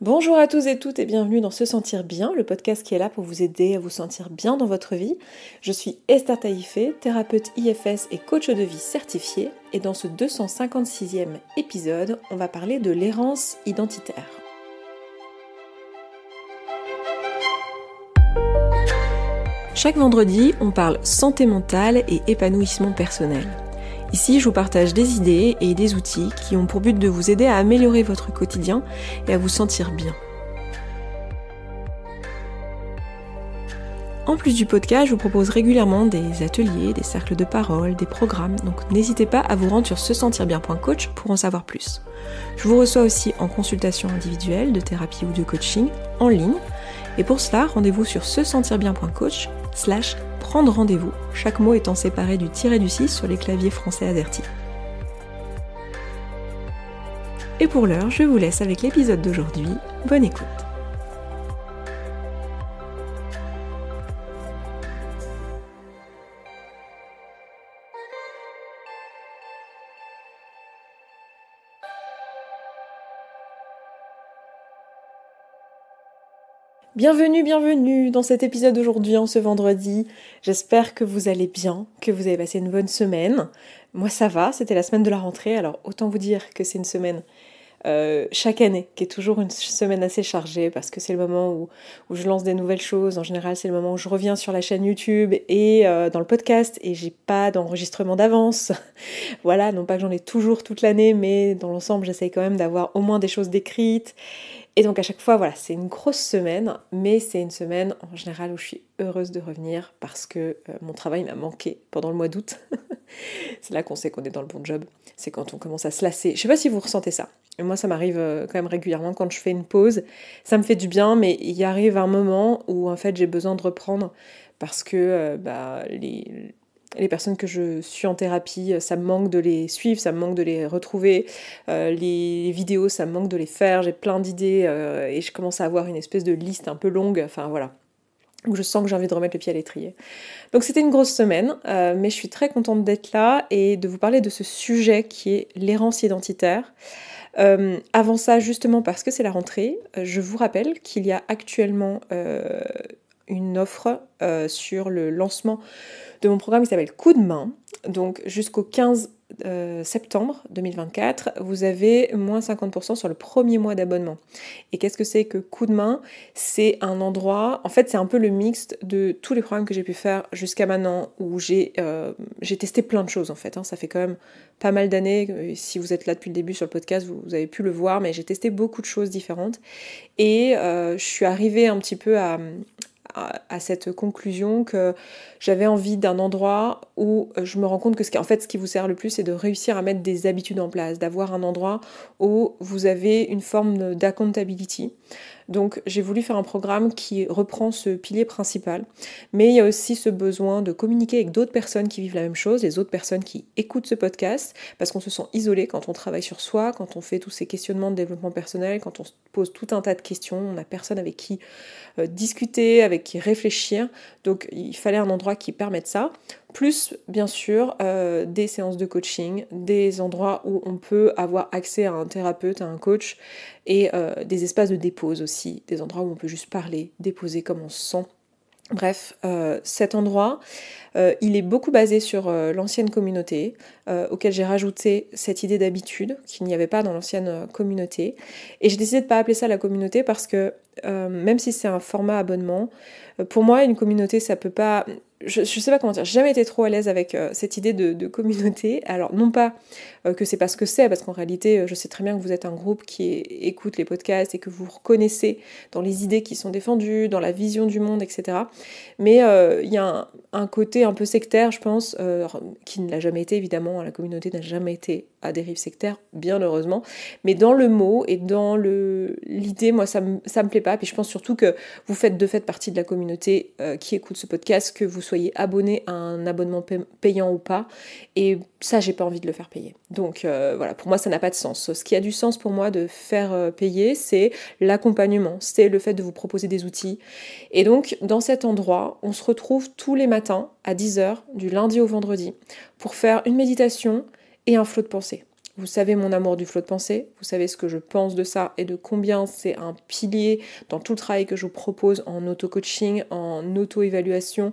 Bonjour à tous et toutes et bienvenue dans Se Sentir Bien, le podcast qui est là pour vous aider à vous sentir bien dans votre vie. Je suis Esther Taïfé, thérapeute IFS et coach de vie certifiée, et dans ce 256e épisode, on va parler de l'errance identitaire. Chaque vendredi, on parle santé mentale et épanouissement personnel. Ici, je vous partage des idées et des outils qui ont pour but de vous aider à améliorer votre quotidien et à vous sentir bien. En plus du podcast, je vous propose régulièrement des ateliers, des cercles de parole, des programmes, donc n'hésitez pas à vous rendre sur se sentir bien.coach pour en savoir plus. Je vous reçois aussi en consultation individuelle, de thérapie ou de coaching en ligne. Et pour cela, rendez-vous sur se sentir bien.coach prendre rendez-vous, chaque mot étant séparé du tiré du 6 sur les claviers français AZERTY. Et pour l'heure, je vous laisse avec l'épisode d'aujourd'hui. Bonne écoute Bienvenue, bienvenue dans cet épisode d'aujourd'hui, en ce vendredi. J'espère que vous allez bien, que vous avez passé une bonne semaine. Moi ça va, c'était la semaine de la rentrée, alors autant vous dire que c'est une semaine euh, chaque année, qui est toujours une semaine assez chargée, parce que c'est le moment où, je lance des nouvelles choses. En général, c'est le moment où je reviens sur la chaîne YouTube et euh, dans le podcast, et j'ai pas d'enregistrement d'avance. voilà, non pas que j'en ai toujours toute l'année, mais dans l'ensemble, j'essaye quand même d'avoir au moins des choses décrites et donc à chaque fois, voilà, c'est une grosse semaine, mais c'est une semaine en général où je suis heureuse de revenir parce que euh, mon travail m'a manqué pendant le mois d'août. c'est là qu'on sait qu'on est dans le bon job, c'est quand on commence à se lasser. Je sais pas si vous ressentez ça. moi, ça m'arrive euh, quand même régulièrement quand je fais une pause. Ça me fait du bien, mais il arrive un moment où en fait j'ai besoin de reprendre parce que euh, bah, les, les personnes que je suis en thérapie, euh, ça me manque de les suivre, ça me manque de les retrouver. Euh, les vidéos, ça me manque de les faire. J'ai plein d'idées euh, et je commence à avoir une espèce de liste un peu longue. Enfin voilà. je sens que j'ai envie de remettre le pied à l'étrier. Donc c'était une grosse semaine, mais je suis très contente d'être là et de vous parler de ce sujet qui est l'errance identitaire. avant ça, justement parce que c'est la rentrée, je vous rappelle qu'il y a actuellement une offre euh, sur le lancement de mon programme qui s'appelle Coup de main. Donc jusqu'au 15 euh, septembre 2024, vous avez moins 50% sur le premier mois d'abonnement. Et qu'est-ce que c'est que coup de main C'est un endroit, en fait c'est un peu le mixte de tous les programmes que j'ai pu faire jusqu'à maintenant où j'ai euh, j'ai testé plein de choses en fait. Hein. Ça fait quand même pas mal d'années, si vous êtes là depuis le début sur le podcast, vous, avez pu le voir, mais j'ai testé beaucoup de choses différentes. Et je suis arrivée un petit peu à, à, cette conclusion que j'avais envie d'un endroit où je me rends compte que ce qui, en fait, ce qui vous sert le plus, c'est de réussir à mettre des habitudes en place, d'avoir un endroit où vous avez une forme d'accountability. Donc j'ai voulu faire un programme qui reprend ce pilier principal. Mais il y a aussi ce besoin de communiquer avec d'autres personnes qui vivent la même chose, les autres personnes qui écoutent ce podcast, parce qu'on se sent isolé quand on travaille sur soi, quand on fait tous ces questionnements de développement personnel, quand on se pose tout un tas de questions, on n'a personne avec qui euh, discuter, avec qui réfléchir. Donc il fallait un endroit qui permette ça plus bien sûr euh, des séances de coaching, des endroits où on peut avoir accès à un thérapeute, à un coach, et euh, des espaces de dépose aussi, des endroits où on peut juste parler, déposer comme on se sent. Bref, euh, cet endroit, il est beaucoup basé sur l'ancienne communauté, auquel j'ai rajouté cette idée d'habitude qu'il n'y avait pas dans l'ancienne communauté. Et j'ai décidé de ne pas appeler ça la communauté parce que même si c'est un format abonnement, pour moi, une communauté, ça peut pas je, ne sais pas comment dire, j'ai jamais été trop à l'aise avec euh, cette idée de, communauté. Alors, non pas euh, que c'est parce que c'est, parce qu'en réalité, euh, je sais très bien que vous êtes un groupe qui écoute les podcasts et que vous reconnaissez dans les idées qui sont défendues, dans la vision du monde, etc. Mais euh, il y a un, côté un peu sectaire, je pense, qui ne l'a jamais été, évidemment, hein, la communauté n'a jamais été à dérive sectaire, bien heureusement. Mais dans le mot et dans l'idée, moi, ça me, ça me plaît pas. Puis je pense surtout que vous faites de fait partie de la communauté qui écoute ce podcast, que vous soyez abonné à un abonnement payant ou pas. Et ça, j'ai pas envie de le faire payer. Donc euh, voilà, pour moi ça n'a pas de sens. Ce qui a du sens pour moi de faire euh, payer, c'est l'accompagnement, c'est le fait de vous proposer des outils. Et donc dans cet endroit, on se retrouve tous les matins à 10h du lundi au vendredi pour faire une méditation et un flot de pensée. Vous savez mon amour du flot de pensée, vous savez ce que je pense de ça et de combien c'est un pilier dans tout le travail que je vous propose en auto-coaching, en auto-évaluation,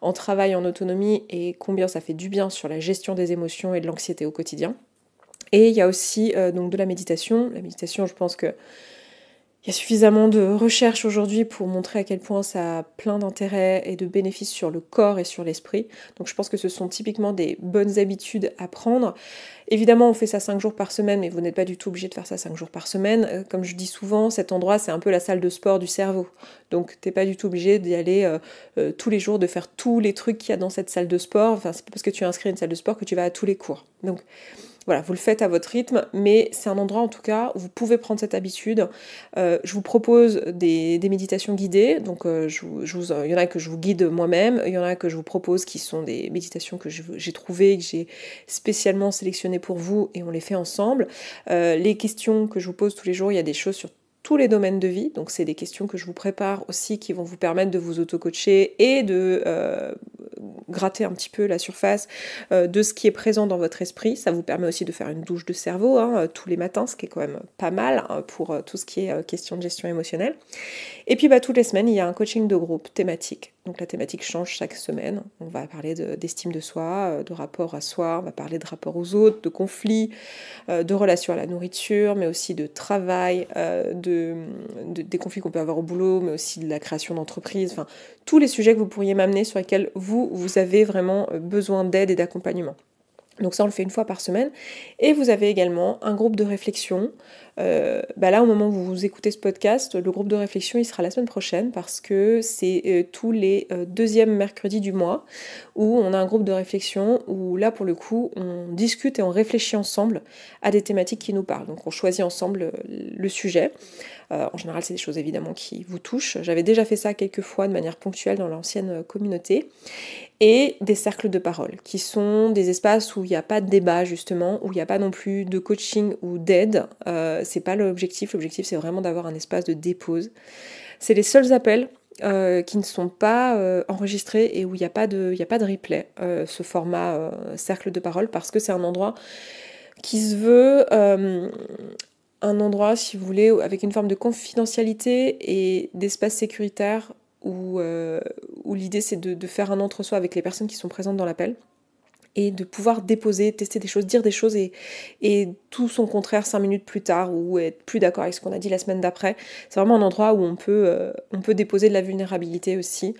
en travail en autonomie et combien ça fait du bien sur la gestion des émotions et de l'anxiété au quotidien. Et il y a aussi euh, donc de la méditation. La méditation, je pense qu'il y a suffisamment de recherches aujourd'hui pour montrer à quel point ça a plein d'intérêts et de bénéfices sur le corps et sur l'esprit. Donc je pense que ce sont typiquement des bonnes habitudes à prendre. Évidemment, on fait ça 5 jours par semaine, mais vous n'êtes pas du tout obligé de faire ça 5 jours par semaine. Euh, comme je dis souvent, cet endroit, c'est un peu la salle de sport du cerveau. Donc, t'es pas du tout obligé d'y aller euh, euh, tous les jours, de faire tous les trucs qu'il y a dans cette salle de sport. Enfin, c'est pas parce que tu as inscrit une salle de sport que tu vas à tous les cours. Donc, voilà, vous le faites à votre rythme, mais c'est un endroit en tout cas où vous pouvez prendre cette habitude. je vous propose des, méditations guidées, donc il y en a que je vous guide moi-même, il y en a que je vous propose qui sont des méditations que j'ai trouvées, que j'ai spécialement sélectionnées pour vous et on les fait ensemble. Euh, les questions que je vous pose tous les jours, il y a des choses sur tous les domaines de vie. Donc c'est des questions que je vous prépare aussi qui vont vous permettre de vous auto-coacher et de euh, gratter un petit peu la surface euh, de ce qui est présent dans votre esprit. Ça vous permet aussi de faire une douche de cerveau hein, tous les matins, ce qui est quand même pas mal hein, pour tout ce qui est question de gestion émotionnelle. Et puis bah, toutes les semaines, il y a un coaching de groupe thématique donc la thématique change chaque semaine. On va parler d'estime de, soi, euh, de rapport à soi, on va parler de rapport aux autres, de conflits, euh, de relations à la nourriture, mais aussi de travail, euh, de, des conflits qu'on peut avoir au boulot, mais aussi de la création d'entreprises. Enfin, tous les sujets que vous pourriez m'amener sur lesquels vous, vous avez vraiment besoin d'aide et d'accompagnement. Donc ça, on le fait une fois par semaine. Et vous avez également un groupe de réflexion. Euh, bah là, au moment où vous écoutez ce podcast, le groupe de réflexion, il sera la semaine prochaine parce que c'est euh, tous les euh, deuxièmes mercredis du mois où on a un groupe de réflexion où là, pour le coup, on discute et on réfléchit ensemble à des thématiques qui nous parlent. Donc on choisit ensemble le sujet. Euh, en général, c'est des choses évidemment qui vous touchent. J'avais déjà fait ça quelques fois de manière ponctuelle dans l'ancienne euh, communauté. Et des cercles de parole, qui sont des espaces où il n'y a pas de débat justement, où il n'y a pas non plus de coaching ou d'aide. Euh, ce n'est pas l'objectif. L'objectif, c'est vraiment d'avoir un espace de dépose. C'est les seuls appels qui ne sont pas enregistrés et où il n'y a, a, pas de replay, ce format cercle de parole, parce que c'est un endroit qui se veut un endroit, si vous voulez, avec une forme de confidentialité et d'espace sécuritaire où, euh, où l'idée c'est de, faire un entre-soi avec les personnes qui sont présentes dans l'appel et de pouvoir déposer, tester des choses, dire des choses et, et tout son contraire cinq minutes plus tard ou être plus d'accord avec ce qu'on a dit la semaine d'après. C'est vraiment un endroit où on peut, euh, on peut déposer de la vulnérabilité aussi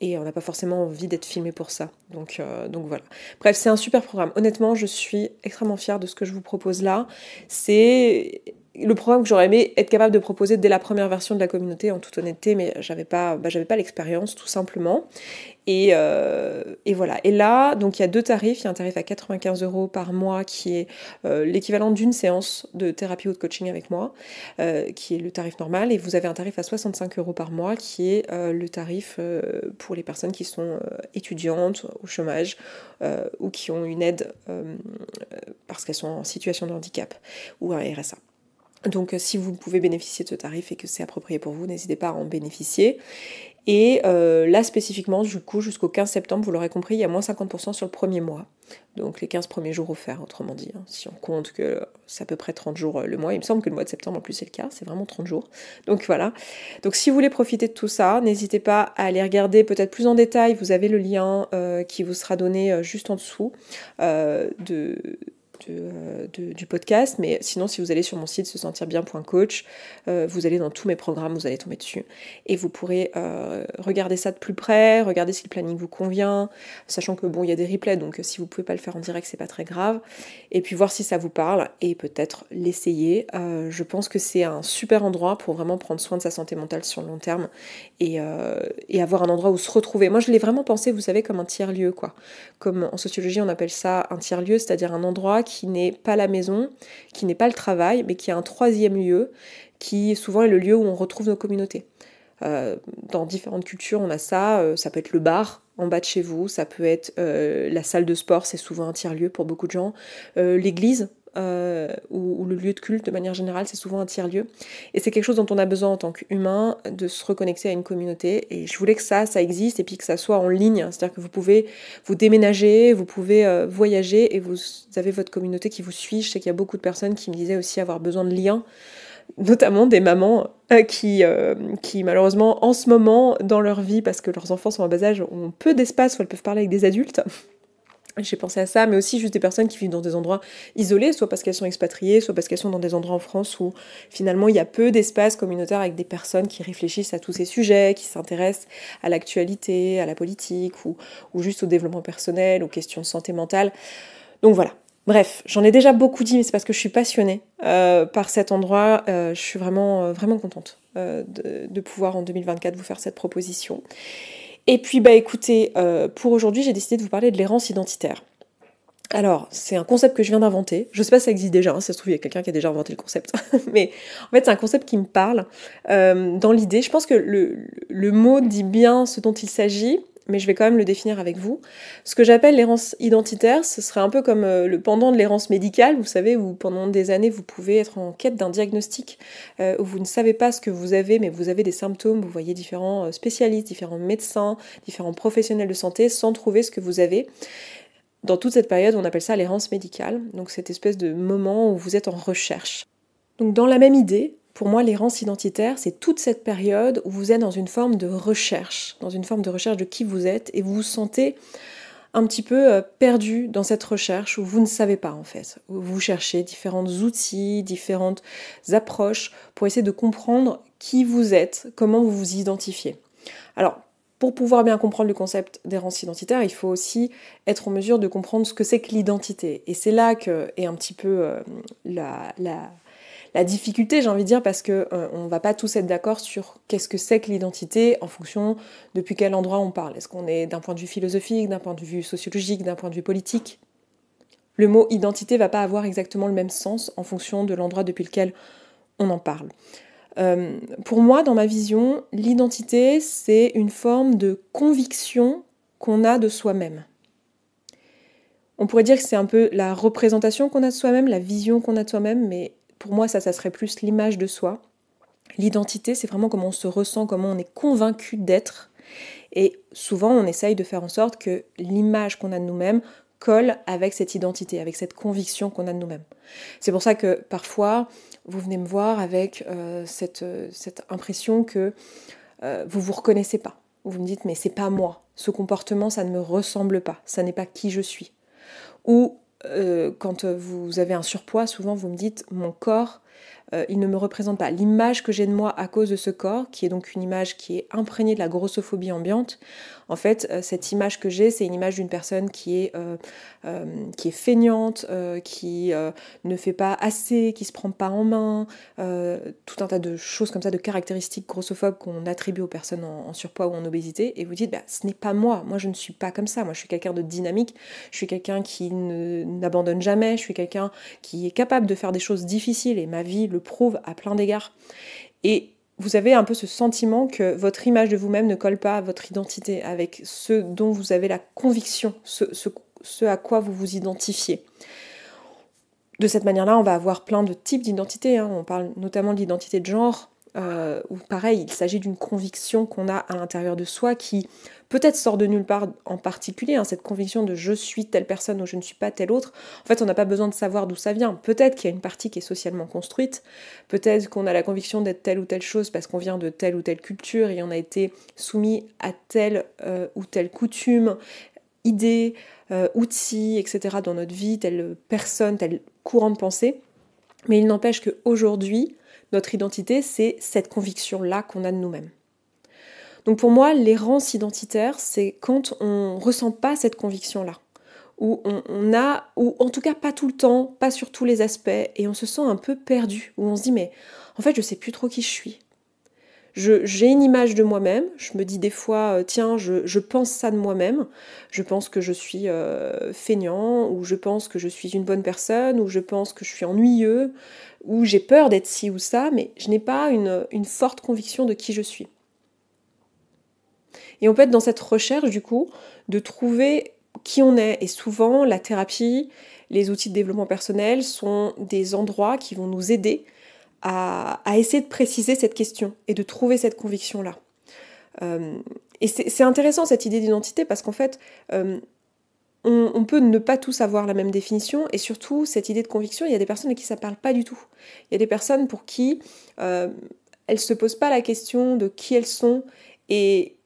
et on n'a pas forcément envie d'être filmé pour ça. Donc, euh, donc voilà. Bref, c'est un super programme. Honnêtement, je suis extrêmement fière de ce que je vous propose là. C'est le programme que j'aurais aimé être capable de proposer dès la première version de la communauté, en toute honnêteté, mais j'avais pas, bah, j'avais pas l'expérience tout simplement. Euh, et, voilà. Et là, donc il y a deux tarifs. Il y a un tarif à 95 euros par mois qui est euh, l'équivalent d'une séance de thérapie ou de coaching avec moi, euh, qui est le tarif normal. Et vous avez un tarif à 65 euros par mois qui est le tarif pour les personnes qui sont étudiantes, au chômage ou qui ont une aide parce qu'elles sont en situation de handicap ou un RSA. Donc euh, si vous pouvez bénéficier de ce tarif et que c'est approprié pour vous, n'hésitez pas à en bénéficier. Et euh, là spécifiquement, du coup, jusqu'au 15 septembre, vous l'aurez compris, il y a moins 50% sur le premier mois. Donc les 15 premiers jours offerts, autrement dit. Hein, si on compte que c'est à peu près 30 jours euh, le mois, il me semble que le mois de septembre en plus c'est le cas, c'est vraiment 30 jours. Donc voilà. Donc si vous voulez profiter de tout ça, n'hésitez pas à aller regarder peut-être plus en détail. Vous avez le lien qui vous sera donné juste en dessous de du podcast. Mais sinon, si vous allez sur mon site se sentir bien.coach, euh, vous allez dans tous mes programmes, vous allez tomber dessus. Et vous pourrez euh, regarder ça de plus près, regarder si le planning vous convient, sachant que bon, il y a des replays, donc si vous pouvez pas le faire en direct, c'est pas très grave. Et puis voir si ça vous parle et peut-être l'essayer. Euh, je pense que c'est un super endroit pour vraiment prendre soin de sa santé mentale sur le long terme et, et avoir un endroit où se retrouver. Moi, je l'ai vraiment pensé, vous savez, comme un tiers-lieu, quoi. Comme en sociologie, on appelle ça un tiers-lieu, c'est-à-dire un endroit qui qui n'est pas la maison, qui n'est pas le travail, mais qui a un troisième lieu, qui souvent est le lieu où on retrouve nos communautés. Euh, dans différentes cultures, on a ça. Euh, ça peut être le bar en bas de chez vous, ça peut être euh, la salle de sport, c'est souvent un tiers-lieu pour beaucoup de gens. L'église, euh, ou, le lieu de culte de manière générale, c'est souvent un tiers-lieu. Et c'est quelque chose dont on a besoin en tant qu'humain de se reconnecter à une communauté. Et je voulais que ça, ça existe et puis que ça soit en ligne. C'est-à-dire que vous pouvez vous déménager, vous pouvez euh, voyager et vous avez votre communauté qui vous suit. Je sais qu'il y a beaucoup de personnes qui me disaient aussi avoir besoin de liens notamment des mamans euh, qui, qui malheureusement en ce moment dans leur vie, parce que leurs enfants sont en bas âge, ont peu d'espace où elles peuvent parler avec des adultes. J'ai pensé à ça, mais aussi juste des personnes qui vivent dans des endroits isolés, soit parce qu'elles sont expatriées, soit parce qu'elles sont dans des endroits en France où finalement il y a peu d'espace communautaire avec des personnes qui réfléchissent à tous ces sujets, qui s'intéressent à l'actualité, à la politique ou, juste au développement personnel, aux questions de santé mentale. Donc voilà, Bref, j'en ai déjà beaucoup dit, mais c'est parce que je suis passionnée euh, par cet endroit. Euh, je suis vraiment, euh, vraiment contente de pouvoir en 2024 vous faire cette proposition. Et puis, bah écoutez, euh, pour aujourd'hui, j'ai décidé de vous parler de l'errance identitaire. Alors, c'est un concept que je viens d'inventer. Je sais pas si ça existe déjà, hein, si ça se trouve, il y a quelqu'un qui a déjà inventé le concept. Mais en fait, c'est un concept qui me parle euh, dans l'idée. Je pense que le, le mot dit bien ce dont il s'agit mais je vais quand même le définir avec vous. Ce que j'appelle l'errance identitaire, ce serait un peu comme euh, le pendant de l'errance médicale, vous savez, où pendant des années, vous pouvez être en quête d'un diagnostic, euh, où vous ne savez pas ce que vous avez, mais vous avez des symptômes, vous voyez différents euh, spécialistes, différents médecins, différents professionnels de santé, sans trouver ce que vous avez. Dans toute cette période, on appelle ça l'errance médicale, donc cette espèce de moment où vous êtes en recherche. Donc dans la même idée, pour moi, les rances identitaires, c'est toute cette période où vous êtes dans une forme de recherche, dans une forme de recherche de qui vous êtes, et vous vous sentez un petit peu euh, perdu dans cette recherche où vous ne savez pas en fait. Vous cherchez différents outils, différentes approches pour essayer de comprendre qui vous êtes, comment vous vous identifiez. Alors, pour pouvoir bien comprendre le concept des rances identitaires, il faut aussi être en mesure de comprendre ce que c'est que l'identité. Et c'est là que est un petit peu euh, la la difficulté, j'ai envie de dire, parce que ne euh, on va pas tous être d'accord sur qu'est-ce que c'est que l'identité en fonction depuis quel endroit on parle. Est-ce qu'on est, d'un point de vue philosophique, d'un point de vue sociologique, d'un point de vue politique Le mot identité va pas avoir exactement le même sens en fonction de l'endroit depuis lequel on en parle. Euh, pour moi, dans ma vision, l'identité, c'est une forme de conviction qu'on a de soi-même. On pourrait dire que c'est un peu la représentation qu'on a de soi-même, la vision qu'on a de soi-même, mais pour moi, ça, ça serait plus l'image de soi. L'identité, c'est vraiment comment on se ressent, comment on est convaincu d'être. Et souvent, on essaye de faire en sorte que l'image qu'on a de nous-mêmes colle avec cette identité, avec cette conviction qu'on a de nous-mêmes. C'est pour ça que parfois, vous venez me voir avec euh, cette, euh, cette, impression que euh, vous vous reconnaissez pas. Vous me dites, mais c'est pas moi. Ce comportement, ça ne me ressemble pas. Ça n'est pas qui je suis. Ou euh, quand vous avez un surpoids, souvent vous me dites mon corps euh, il ne me représente pas. L'image que j'ai de moi à cause de ce corps, qui est donc une image qui est imprégnée de la grossophobie ambiante, en fait, euh, cette image que j'ai, c'est une image d'une personne qui est, euh, qui est feignante, qui ne fait pas assez, qui se prend pas en main, tout un tas de choses comme ça, de caractéristiques grossophobes qu'on attribue aux personnes en, surpoids ou en obésité, et vous dites, bah, ce n'est pas moi, moi je ne suis pas comme ça, moi je suis quelqu'un de dynamique, je suis quelqu'un qui n'abandonne jamais, je suis quelqu'un qui est capable de faire des choses difficiles, et ma vie le prouve à plein d'égards. Et vous avez un peu ce sentiment que votre image de vous-même ne colle pas à votre identité, avec ce dont vous avez la conviction, ce, à quoi vous vous identifiez. De cette manière-là, on va avoir plein de types d'identité hein. On parle notamment de l'identité de genre, euh, ou pareil, il s'agit d'une conviction qu'on a à l'intérieur de soi qui peut-être sort de nulle part en particulier, hein, cette conviction de je suis telle personne ou je ne suis pas telle autre, en fait on n'a pas besoin de savoir d'où ça vient. Peut-être qu'il y a une partie qui est socialement construite, peut-être qu'on a la conviction d'être telle ou telle chose parce qu'on vient de telle ou telle culture et on a été soumis à telle euh, ou telle coutume, idée, outil, euh, outils, etc. dans notre vie, telle personne, tel courant de pensée. Mais il n'empêche qu'aujourd'hui, notre identité, c'est cette conviction-là qu'on a de nous-mêmes. Donc pour moi, l'errance identitaire, c'est quand on ne ressent pas cette conviction-là, où on, a, ou en tout cas pas tout le temps, pas sur tous les aspects, et on se sent un peu perdu, où on se dit mais en fait je sais plus trop qui je suis, j'ai une image de moi-même, je me dis des fois, euh, tiens, je, pense ça de moi-même, je pense que je suis euh, feignant, ou je pense que je suis une bonne personne, ou je pense que je suis ennuyeux, ou j'ai peur d'être ci ou ça, mais je n'ai pas une, forte conviction de qui je suis. Et on peut être dans cette recherche, du coup, de trouver qui on est, et souvent la thérapie, les outils de développement personnel sont des endroits qui vont nous aider à, essayer de préciser cette question et de trouver cette conviction-là. Euh, et c'est intéressant cette idée d'identité parce qu'en fait, euh, on, peut ne pas tous avoir la même définition et surtout cette idée de conviction, il y a des personnes à qui ça ne parle pas du tout. Il y a des personnes pour qui euh, elles ne se posent pas la question de qui elles sont et,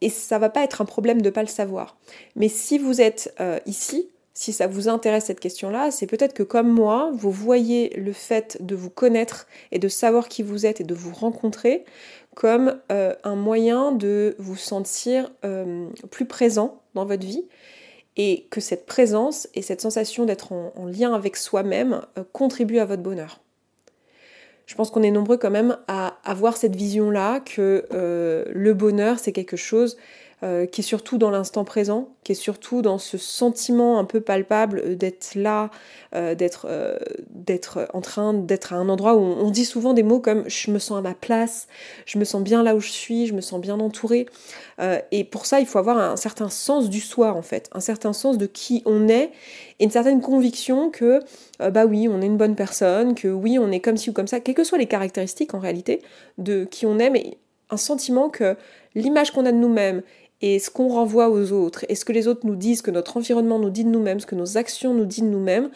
et ça va pas être un problème de pas le savoir. Mais si vous êtes ici, si ça vous intéresse cette question-là, c'est peut-être que comme moi, vous voyez le fait de vous connaître et de savoir qui vous êtes et de vous rencontrer comme euh, un moyen de vous sentir euh, plus présent dans votre vie et que cette présence et cette sensation d'être en, lien avec soi-même euh, contribue à votre bonheur. Je pense qu'on est nombreux quand même à avoir cette vision-là que le bonheur, c'est quelque chose euh, qui est surtout dans l'instant présent, qui est surtout dans ce sentiment un peu palpable d'être là, euh, d'être, euh, d'être en train d'être à un endroit où on, dit souvent des mots comme je me sens à ma place, je me sens bien là où je suis, je me sens bien entourée. et pour ça, il faut avoir un certain sens du soi en fait, un certain sens de qui on est et une certaine conviction que bah oui, on est une bonne personne, que oui, on est comme ci ou comme ça, quelles que soient les caractéristiques en réalité de qui on est, mais un sentiment que l'image qu'on a de nous-mêmes et ce qu'on renvoie aux autres et ce que les autres nous disent, ce que notre environnement nous dit de nous-mêmes, ce que nos actions nous disent de nous-mêmes,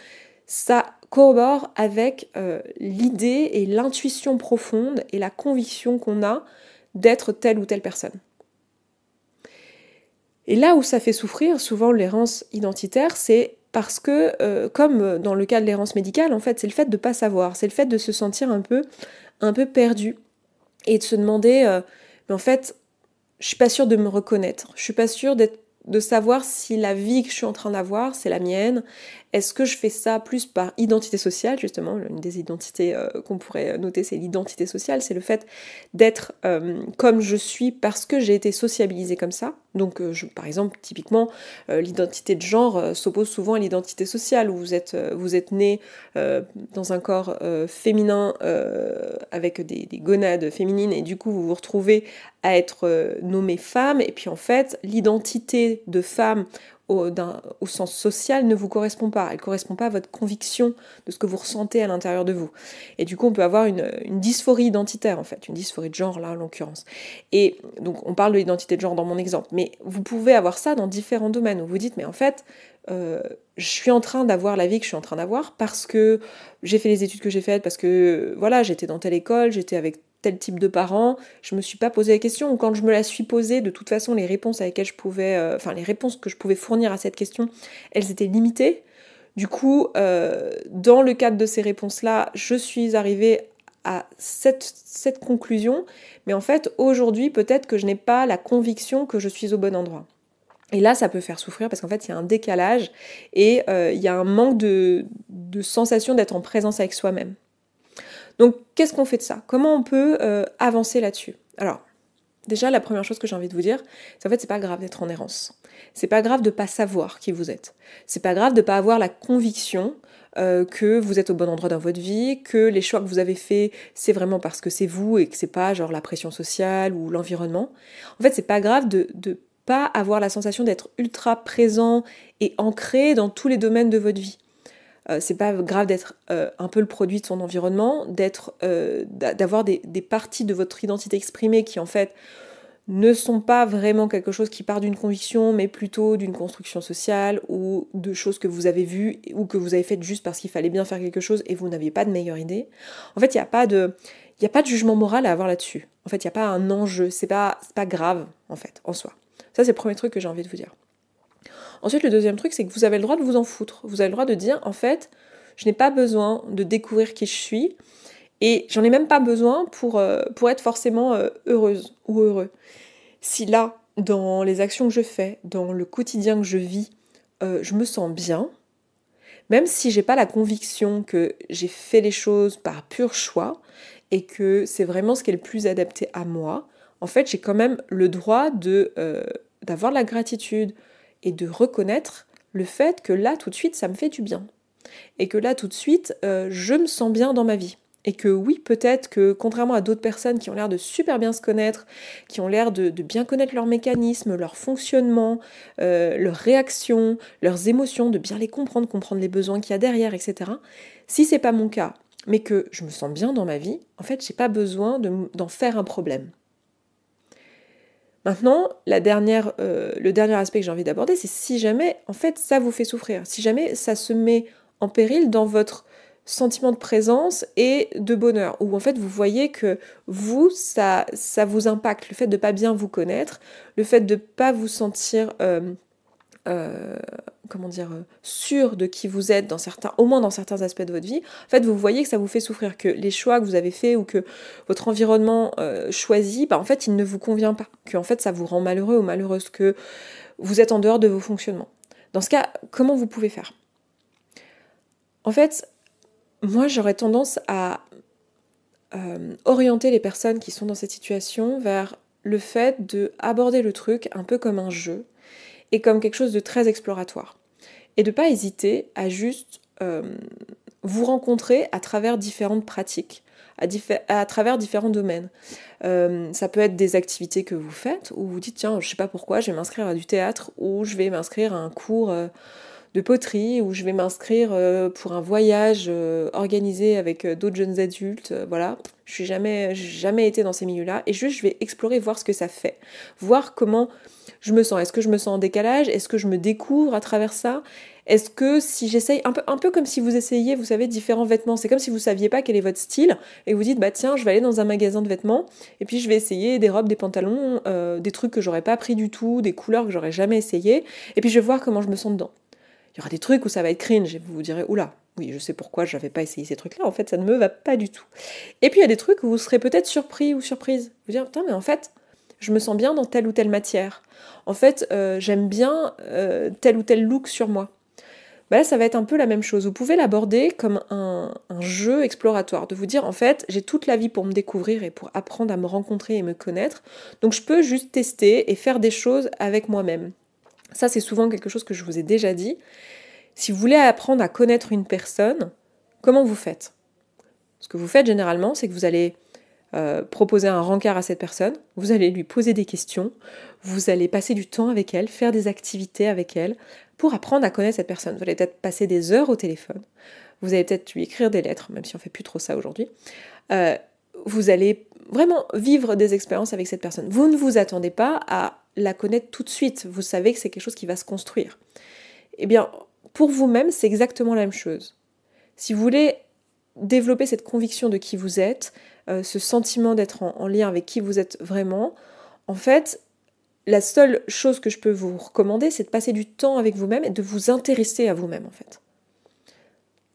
ça corrobore avec euh, l'idée et l'intuition profonde et la conviction qu'on a d'être telle ou telle personne. Et là où ça fait souffrir souvent l'errance identitaire, c'est parce que, euh, comme dans le cas de l'errance médicale, en fait, c'est le fait de ne pas savoir, c'est le fait de se sentir un peu, un peu perdu et de se demander, euh, mais en fait, je suis pas sûre de me reconnaître. Je suis pas sûre de savoir si la vie que je suis en train d'avoir, c'est la mienne. Est-ce que je fais ça plus par identité sociale, justement L'une des identités euh, qu'on pourrait noter, c'est l'identité sociale, c'est le fait d'être euh, comme je suis parce que j'ai été sociabilisée comme ça. Donc, euh, par exemple, typiquement, l'identité de genre s'oppose souvent à l'identité sociale, où vous êtes, vous êtes né dans un corps féminin avec des, des, gonades féminines, et du coup, vous vous retrouvez à être nommée femme, et puis en fait, l'identité de femme au, sens social ne vous correspond pas. Elle ne correspond pas à votre conviction de ce que vous ressentez à l'intérieur de vous. Et du coup, on peut avoir une, dysphorie identitaire, en fait, une dysphorie de genre, là, en l'occurrence. Et donc, on parle de l'identité de genre dans mon exemple, mais vous pouvez avoir ça dans différents domaines. Où vous dites, mais en fait, euh, je suis en train d'avoir la vie que je suis en train d'avoir parce que j'ai fait les études que j'ai faites, parce que voilà, j'étais dans telle école, j'étais avec tel type de parents, je me suis pas posé la question, quand je me la suis posée, de toute façon, les réponses à je pouvais, euh, enfin, les réponses que je pouvais fournir à cette question, elles étaient limitées. Du coup, euh, dans le cadre de ces réponses-là, je suis arrivée à cette, conclusion, mais en fait, aujourd'hui, peut-être que je n'ai pas la conviction que je suis au bon endroit. Et là, ça peut faire souffrir parce qu'en fait, il y a un décalage et euh, il y a un manque de sensation d'être en présence avec soi-même. Donc qu'est-ce qu'on fait de ça Comment on peut euh, avancer là-dessus Alors, déjà la première chose que j'ai envie de vous dire, c'est en fait c'est pas grave d'être en errance. C'est pas grave de pas savoir qui vous êtes. C'est pas grave de pas avoir la conviction euh, que vous êtes au bon endroit dans votre vie, que les choix que vous avez faits, c'est vraiment parce que c'est vous et que c'est pas genre la pression sociale ou l'environnement. En fait, c'est pas grave de, de pas avoir la sensation d'être ultra présent et ancré dans tous les domaines de votre vie. Euh, c'est pas grave d'être euh, un peu le produit de son environnement, d'être, euh, d'avoir des, parties de votre identité exprimée qui en fait ne sont pas vraiment quelque chose qui part d'une conviction, mais plutôt d'une construction sociale ou de choses que vous avez vues ou que vous avez faites juste parce qu'il fallait bien faire quelque chose et vous n'aviez pas de meilleure idée. En fait, il n'y a pas de, a pas de jugement moral à avoir là-dessus. En fait, il n'y a pas un enjeu, c'est pas, pas grave, en fait, en soi. Ça, c'est le premier truc que j'ai envie de vous dire. Ensuite, le deuxième truc, c'est que vous avez le droit de vous en foutre. Vous avez le droit de dire, en fait, je n'ai pas besoin de découvrir qui je suis. Et j'en ai même pas besoin pour, euh, pour être forcément euh, heureuse ou heureux. Si là, dans les actions que je fais, dans le quotidien que je vis, euh, je me sens bien, même si j'ai pas la conviction que j'ai fait les choses par pur choix et que c'est vraiment ce qui est le plus adapté à moi, en fait, j'ai quand même le droit de d'avoir la gratitude, et de reconnaître le fait que là tout de suite ça me fait du bien et que là tout de suite euh, je me sens bien dans ma vie et que oui peut-être que contrairement à d'autres personnes qui ont l'air de super bien se connaître, qui ont l'air de, bien connaître leurs mécanismes, leur fonctionnement, euh, leurs réactions, leurs émotions, de bien les comprendre, comprendre les besoins qu'il y a derrière, etc. Si c'est pas mon cas, mais que je me sens bien dans ma vie, en fait je n'ai pas besoin d'en faire un problème. Maintenant, euh, le dernier aspect que j'ai envie d'aborder, c'est si jamais, en fait, ça vous fait souffrir, si jamais ça se met en péril dans votre sentiment de présence et de bonheur, où en fait vous voyez que vous, ça, ça vous impacte, le fait de ne pas bien vous connaître, le fait de ne pas vous sentir euh, euh, comment dire, sûr de qui vous êtes dans certains, au moins dans certains aspects de votre vie, en fait, vous voyez que ça vous fait souffrir, que les choix que vous avez faits ou que votre environnement euh, choisit, bah, en fait, il ne vous convient pas, que fait, ça vous rend malheureux ou malheureuse, que vous êtes en dehors de vos fonctionnements. Dans ce cas, comment vous pouvez faire En fait, moi, j'aurais tendance à euh, orienter les personnes qui sont dans cette situation vers le fait de aborder le truc un peu comme un jeu, et comme quelque chose de très exploratoire. Et de ne pas hésiter à juste euh, vous rencontrer à travers différentes pratiques, à, travers différents domaines. Euh, ça peut être des activités que vous faites, où vous dites, tiens, je sais pas pourquoi, je vais m'inscrire à du théâtre, ou je vais m'inscrire à un cours... Euh, de poterie où je vais m'inscrire euh, pour un voyage euh, organisé avec euh, d'autres jeunes adultes. Voilà, je suis jamais, jamais été dans ces milieux-là et juste je vais explorer, voir ce que ça fait, voir comment je me sens. Est-ce que je me sens en décalage Est-ce que je me découvre à travers ça Est-ce que si j'essaye un peu, un peu comme si vous essayiez, vous savez, différents vêtements. C'est comme si vous saviez pas quel est votre style et vous dites bah tiens, je vais aller dans un magasin de vêtements et puis je vais essayer des robes, des pantalons, des trucs que j'aurais pas pris du tout, des couleurs que j'aurais jamais essayé et puis je vais voir comment je me sens dedans. Il y aura des trucs où ça va être cringe et vous vous direz, oula, oui, je sais pourquoi je n'avais pas essayé ces trucs-là, en fait, ça ne me va pas du tout. Et puis il y a des trucs où vous serez peut-être surpris ou surprise. Vous dire, putain, mais en fait, je me sens bien dans telle ou telle matière. En fait, euh, j'aime bien euh, tel ou tel look sur moi. Bah là, ça va être un peu la même chose. Vous pouvez l'aborder comme un, un, jeu exploratoire, de vous dire en fait, j'ai toute la vie pour me découvrir et pour apprendre à me rencontrer et me connaître, donc je peux juste tester et faire des choses avec moi-même. Ça, c'est souvent quelque chose que je vous ai déjà dit. Si vous voulez apprendre à connaître une personne, comment vous faites Ce que vous faites généralement, c'est que vous allez euh, proposer un rencard à cette personne, vous allez lui poser des questions, vous allez passer du temps avec elle, faire des activités avec elle, pour apprendre à connaître cette personne. Vous allez peut-être passer des heures au téléphone, vous allez peut-être lui écrire des lettres, même si on fait plus trop ça aujourd'hui. Euh, vous allez vraiment vivre des expériences avec cette personne. Vous ne vous attendez pas à la connaître tout de suite. Vous savez que c'est quelque chose qui va se construire. Eh bien, pour vous-même, c'est exactement la même chose. Si vous voulez développer cette conviction de qui vous êtes, euh, ce sentiment d'être en, lien avec qui vous êtes vraiment, en fait, la seule chose que je peux vous recommander, c'est de passer du temps avec vous-même et de vous intéresser à vous-même, en fait.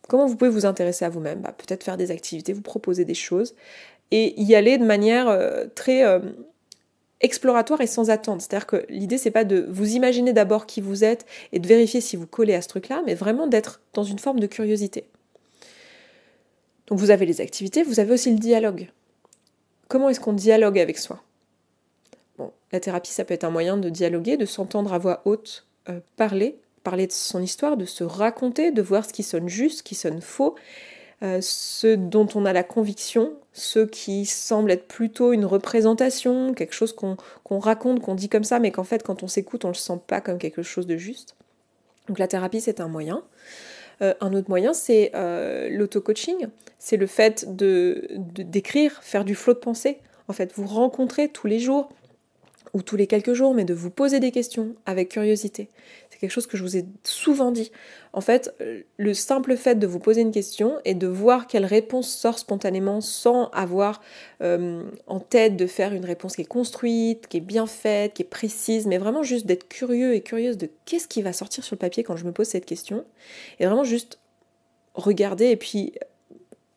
Comment vous pouvez vous intéresser à vous-même bah, Peut-être faire des activités, vous proposer des choses et y aller de manière euh, très... Euh, exploratoire et sans attente. C'est-à-dire que l'idée, c'est pas de vous imaginer d'abord qui vous êtes et de vérifier si vous collez à ce truc-là, mais vraiment d'être dans une forme de curiosité. Donc vous avez les activités, vous avez aussi le dialogue. Comment est-ce qu'on dialogue avec soi Bon, la thérapie, ça peut être un moyen de dialoguer, de s'entendre à voix haute euh, parler, parler de son histoire, de se raconter, de voir ce qui sonne juste, ce qui sonne faux, euh, ce dont on a la conviction, ce qui semble être plutôt une représentation, quelque chose qu'on raconte, qu'on dit comme ça, mais qu'en fait quand on s'écoute on ne le sent pas comme quelque chose de juste. Donc la thérapie c'est un moyen. Euh, un autre moyen c'est euh, l'auto-coaching, c'est le fait de d'écrire, faire du flot de pensée. En fait, vous rencontrez tous les jours ou tous les quelques jours, mais de vous poser des questions avec curiosité. C'est quelque chose que je vous ai souvent dit. En fait, euh, le simple fait de vous poser une question et de voir quelle réponse sort spontanément sans avoir euh, en tête de faire une réponse qui est construite, qui est bien faite, qui est précise, mais vraiment juste d'être curieux et curieuse de qu'est-ce qui va sortir sur le papier quand je me pose cette question. Et vraiment juste regarder et puis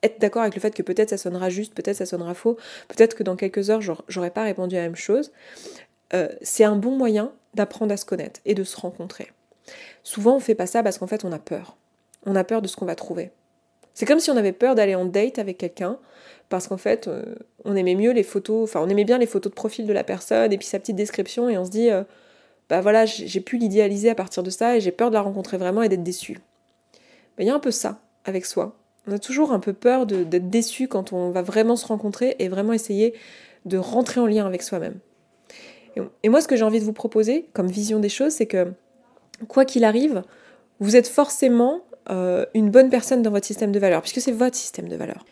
être d'accord avec le fait que peut-être ça sonnera juste, peut-être ça sonnera faux, peut-être que dans quelques heures j'aurais pas répondu à la même chose. Euh, c'est un bon moyen d'apprendre à se connaître et de se rencontrer. Souvent, on fait pas ça parce qu'en fait, on a peur. On a peur de ce qu'on va trouver. C'est comme si on avait peur d'aller en date avec quelqu'un parce qu'en fait, euh, on aimait mieux les photos, enfin, on aimait bien les photos de profil de la personne et puis sa petite description et on se dit, euh, bah voilà, j'ai pu l'idéaliser à partir de ça et j'ai peur de la rencontrer vraiment et d'être déçue. Il y a un peu ça avec soi. On a toujours un peu peur d'être déçu quand on va vraiment se rencontrer et vraiment essayer de rentrer en lien avec soi-même. Et moi, ce que j'ai envie de vous proposer comme vision des choses, c'est que quoi qu'il arrive, vous êtes forcément euh, une bonne personne dans votre système de valeurs, puisque c'est votre système de valeurs.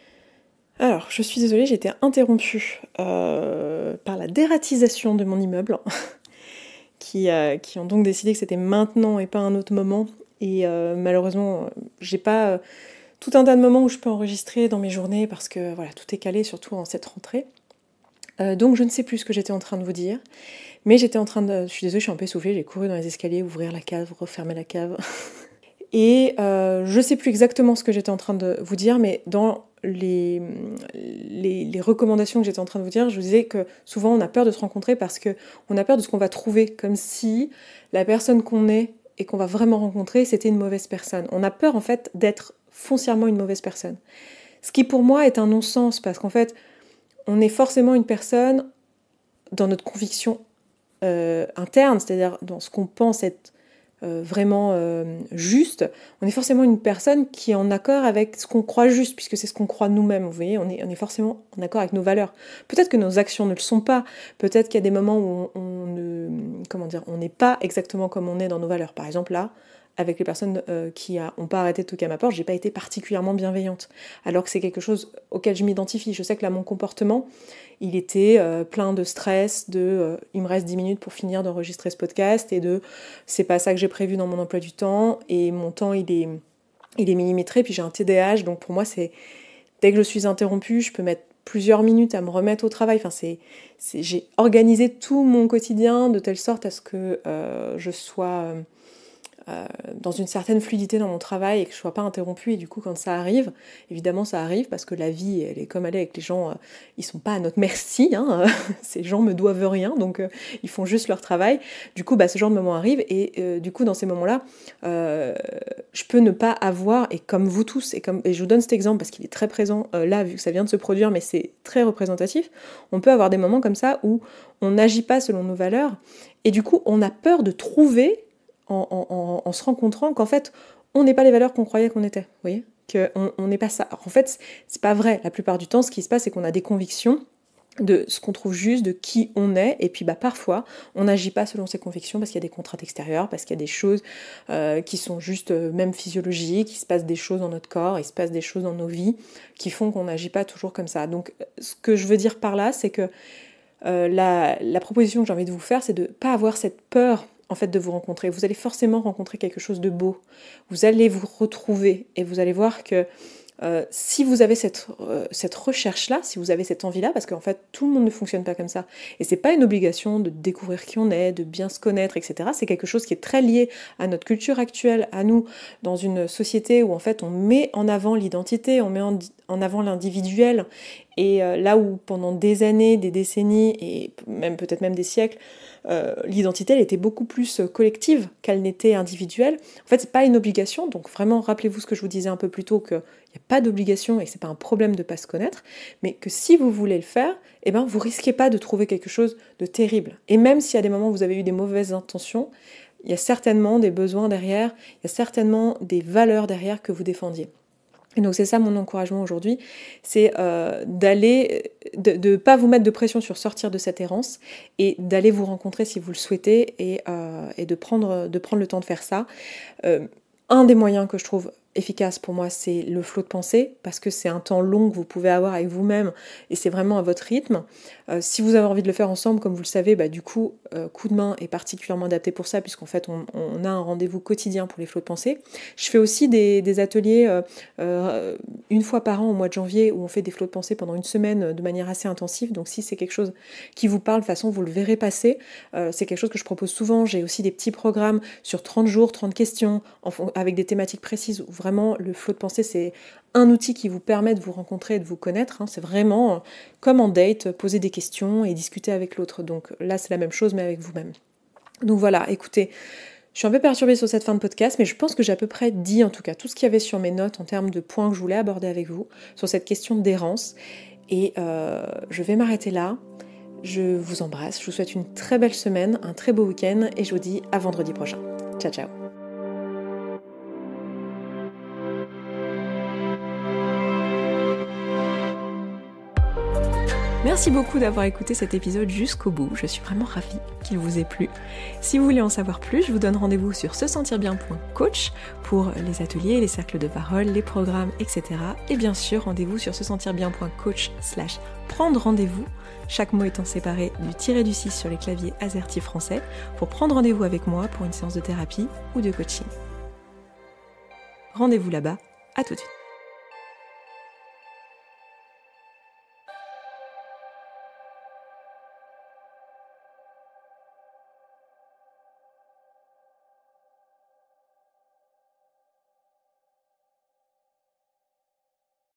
Alors, je suis désolée, j'ai été interrompue euh, par la dératisation de mon immeuble, qui, euh, qui ont donc décidé que c'était maintenant et pas un autre moment. Et malheureusement, j'ai pas tout un tas de moments où je peux enregistrer dans mes journées parce que voilà, tout est calé, surtout en cette rentrée. Euh, donc je ne sais plus ce que j'étais en train de vous dire, mais j'étais en train de... Je suis désolée, je suis un peu essoufflée, j'ai couru dans les escaliers, ouvrir la cave, refermer la cave. Et euh, je ne sais plus exactement ce que j'étais en train de vous dire, mais dans les, les recommandations que j'étais en train de vous dire, je vous disais que souvent on a peur de se rencontrer parce qu'on a peur de ce qu'on va trouver, comme si la personne qu'on est et qu'on va vraiment rencontrer, c'était une mauvaise personne. On a peur en fait d'être foncièrement une mauvaise personne. Ce qui pour moi est un non-sens parce qu'en fait, on est forcément une personne dans notre conviction euh, interne, c'est-à-dire dans ce qu'on pense être euh, vraiment euh, juste, on est forcément une personne qui est en accord avec ce qu'on croit juste, puisque c'est ce qu'on croit nous-mêmes, vous voyez, on est, forcément en accord avec nos valeurs. Peut-être que nos actions ne le sont pas, peut-être qu'il y a des moments où on ne, comment dire, on n'est pas exactement comme on est dans nos valeurs. Par exemple, là, avec les personnes euh, qui n'ont pas arrêté de toquer à ma porte, j'ai pas été particulièrement bienveillante. Alors que c'est quelque chose auquel je m'identifie. Je sais que là, mon comportement, il était euh, plein de stress, de euh, il me reste 10 minutes pour finir d'enregistrer ce podcast et de c'est pas ça que j'ai prévu dans mon emploi du temps et mon temps, il est, il est millimétré. Puis j'ai un TDAH, donc pour moi, c'est dès que je suis interrompue, je peux mettre plusieurs minutes à me remettre au travail. Enfin, c'est, j'ai organisé tout mon quotidien de telle sorte à ce que je sois euh, dans une certaine fluidité dans mon travail et que je ne sois pas interrompue. Et du coup, quand ça arrive, évidemment, ça arrive parce que la vie, elle est comme elle est avec les gens. Ils euh, ils sont pas à notre merci. Hein. ces gens me doivent rien, donc euh, ils font juste leur travail. Du coup, bah, ce genre de moment arrive. Et du coup, dans ces moments-là, je peux ne pas avoir, et comme vous tous, et, comme, et je vous donne cet exemple parce qu'il est très présent là, vu que ça vient de se produire, mais c'est très représentatif, on peut avoir des moments comme ça où on n'agit pas selon nos valeurs. Et du coup, on a peur de trouver en, se rencontrant qu'en fait, on n'est pas les valeurs qu'on croyait qu'on était. Vous voyez Qu'on n'est pas ça. en fait, c'est pas vrai. La plupart du temps, ce qui se passe, c'est qu'on a des convictions de ce qu'on trouve juste, de qui on est, et puis bah, parfois on n'agit pas selon ces convictions parce qu'il y a des contraintes extérieures, parce qu'il y a des choses euh, qui sont juste euh, même physiologiques, il se passe des choses dans notre corps, il se passe des choses dans nos vies qui font qu'on n'agit pas toujours comme ça. Donc ce que je veux dire par là, c'est que euh, la, la proposition que j'ai envie de vous faire, c'est de ne pas avoir cette peur en fait de vous rencontrer. Vous allez forcément rencontrer quelque chose de beau. Vous allez vous retrouver et vous allez voir que euh, si vous avez cette, euh, cette recherche-là, si vous avez cette envie-là, parce qu'en fait tout le monde ne fonctionne pas comme ça, et c'est pas une obligation de découvrir qui on est, de bien se connaître, etc. C'est quelque chose qui est très lié à notre culture actuelle, à nous, dans une société où en fait on met en avant l'identité, on met en, en avant l'individuel, et euh, là où pendant des années, des décennies et même peut-être même des siècles, euh, l'identité elle était beaucoup plus euh, collective qu'elle n'était individuelle. En fait, c'est pas une obligation. Donc vraiment, rappelez-vous ce que je vous disais un peu plus tôt qu'il n'y a pas d'obligation et que c'est pas un problème de pas se connaître, mais que si vous voulez le faire, eh ben vous risquez pas de trouver quelque chose de terrible. Et même s'il y a des moments où vous avez eu des mauvaises intentions, il y a certainement des besoins derrière, il y a certainement des valeurs derrière que vous défendiez donc c'est ça mon encouragement aujourd'hui, c'est euh, d'aller, de ne pas vous mettre de pression sur sortir de cette errance et d'aller vous rencontrer si vous le souhaitez et, euh, de, prendre, de prendre le temps de faire ça. Euh, un des moyens que je trouve efficace pour moi, c'est le flot de pensée, parce que c'est un temps long que vous pouvez avoir avec vous-même, et c'est vraiment à votre rythme. Euh, si vous avez envie de le faire ensemble, comme vous le savez, bah, du coup, euh, coup de main est particulièrement adapté pour ça, puisqu'en fait, on, a un rendez-vous quotidien pour les flots de pensée. Je fais aussi des, ateliers euh, une fois par an au mois de janvier, où on fait des flots de pensée pendant une semaine de manière assez intensive, donc si c'est quelque chose qui vous parle, de toute façon, vous le verrez passer. c'est quelque chose que je propose souvent, j'ai aussi des petits programmes sur 30 jours, 30 questions, avec des thématiques précises, où vraiment, le flot de pensée, c'est un outil qui vous permet de vous rencontrer et de vous connaître. Hein. C'est vraiment comme en date, poser des questions et discuter avec l'autre. Donc là, c'est la même chose, mais avec vous-même. Donc voilà, écoutez, je suis un peu perturbée sur cette fin de podcast, mais je pense que j'ai à peu près dit en tout cas tout ce qu'il y avait sur mes notes en termes de points que je voulais aborder avec vous sur cette question d'errance. Et euh, je vais m'arrêter là. Je vous embrasse, je vous souhaite une très belle semaine, un très beau week-end et je vous dis à vendredi prochain. Ciao ciao Merci beaucoup d'avoir écouté cet épisode jusqu'au bout, je suis vraiment ravie qu'il vous ait plu. Si vous voulez en savoir plus, je vous donne rendez-vous sur se sentir bien.coach pour les ateliers, les cercles de parole, les programmes, etc. Et bien sûr, rendez-vous sur se sentir bien.coach slash prendre rendez-vous, chaque mot étant séparé du tiré du 6 sur les claviers AZERTY français, pour prendre rendez-vous avec moi pour une séance de thérapie ou de coaching. Rendez-vous là-bas, à tout de suite.